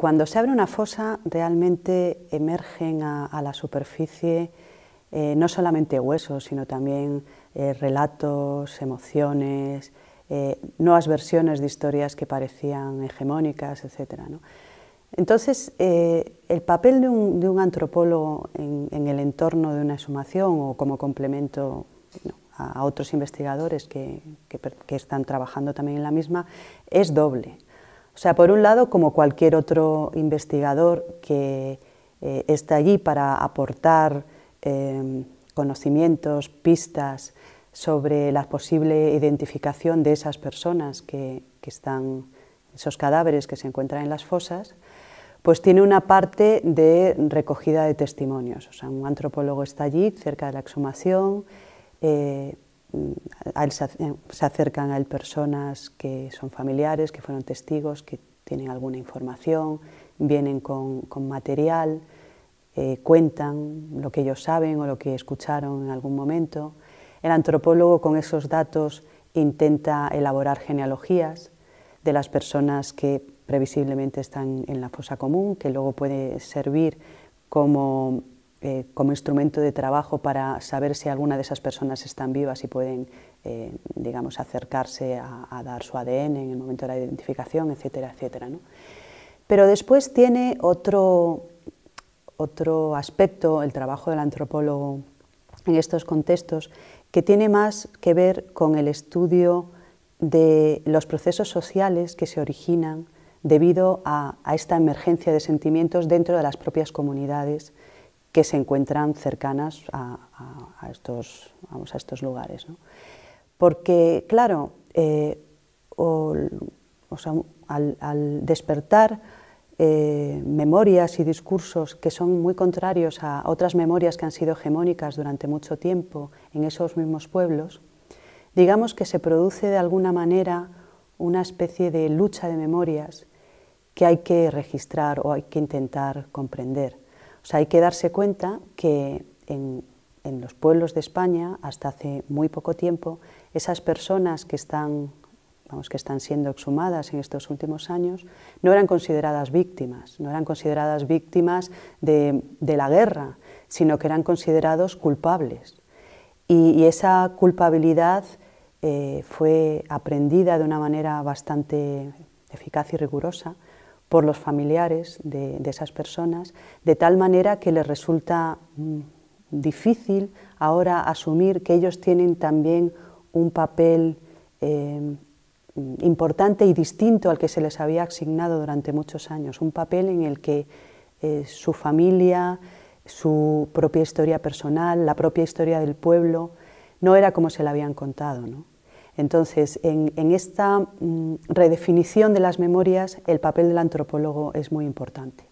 Cuando se abre una fosa realmente emergen a, la superficie eh, no solamente huesos, sino también eh, relatos, emociones, eh, nuevas versiones de historias que parecían hegemónicas, etc. Entonces, el papel de un, antropólogo en, el entorno de una exhumación o como complemento a, otros investigadores que están trabajando también en la misma es doble. O sea, por un lado, como cualquier otro investigador que eh, está allí para aportar em, conocimientos, pistas sobre la posible identificación de esas personas que, están, esos cadáveres que se encuentran en las fosas, pues tiene una parte de recogida de testimonios. O sea, un antropólogo está allí cerca de la exhumación, eh, se, acercan a él personas que son familiares, que fueron testigos, que tienen alguna información, vienen con, material, eh, cuentan lo que ellos saben o lo que escucharon en algún momento. El antropólogo con esos datos intenta elaborar genealogías de las personas que previsiblemente están en la fosa común, que luego puede servir como eh, como instrumento de trabajo para saber si alguna de esas personas están vivas y pueden, eh, digamos, acercarse a, dar su ADN en el momento de la identificación, etcétera, etcétera. Pero después tiene otro, otro aspecto, el trabajo del antropólogo en estos contextos, que tiene más que ver con el estudio de los procesos sociales que se originan debido a esta emergencia de sentimientos dentro de las propias comunidades que se encuentran cercanas a, estos, lugares. Porque, claro, eh, al, despertar eh, memorias y discursos que son muy contrarios a otras memorias que han sido hegemónicas durante mucho tiempo en esos mismos pueblos, digamos que se produce de alguna manera una especie de lucha de memorias que hay que registrar o hay que intentar comprender hay que darse cuenta que en, los pueblos de España, hasta hace muy poco tiempo, esas personas que están, que están siendo exhumadas en estos últimos años, no eran consideradas víctimas, no eran consideradas víctimas de, la guerra, sino que eran considerados culpables. Y, esa culpabilidad eh, fue aprendida de una manera bastante eficaz y rigurosa por los familiares de, esas personas, de tal manera que les resulta mm, difícil ahora asumir que ellos tienen también un papel em, importante y distinto al que se les había asignado durante muchos años, un papel en el que eh, su familia, su propia historia personal, la propia historia del pueblo, no era como se la habían contado. ¿no? Entonces, en, esta mm, redefinición de las memorias, el papel del antropólogo es muy importante.